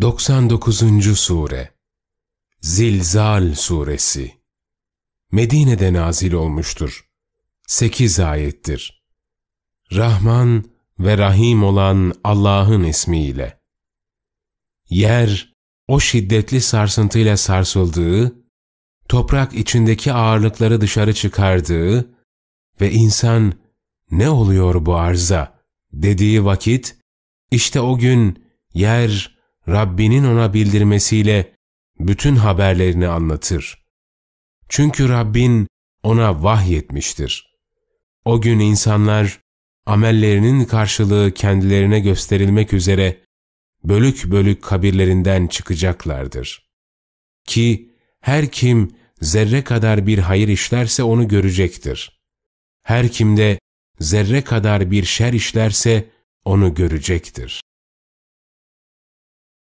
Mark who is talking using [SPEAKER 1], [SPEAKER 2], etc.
[SPEAKER 1] 99. Sure Zilzal Suresi Medine'de nazil olmuştur. 8 ayettir. Rahman ve Rahim olan Allah'ın ismiyle. Yer, o şiddetli sarsıntıyla sarsıldığı, toprak içindeki ağırlıkları dışarı çıkardığı ve insan ne oluyor bu arza dediği vakit, işte o gün yer, Rabbinin ona bildirmesiyle bütün haberlerini anlatır. Çünkü Rabbin ona vahyetmiştir. O gün insanlar amellerinin karşılığı kendilerine gösterilmek üzere bölük bölük kabirlerinden çıkacaklardır. Ki her kim zerre kadar bir hayır işlerse onu görecektir. Her kim de zerre kadar bir şer işlerse onu görecektir.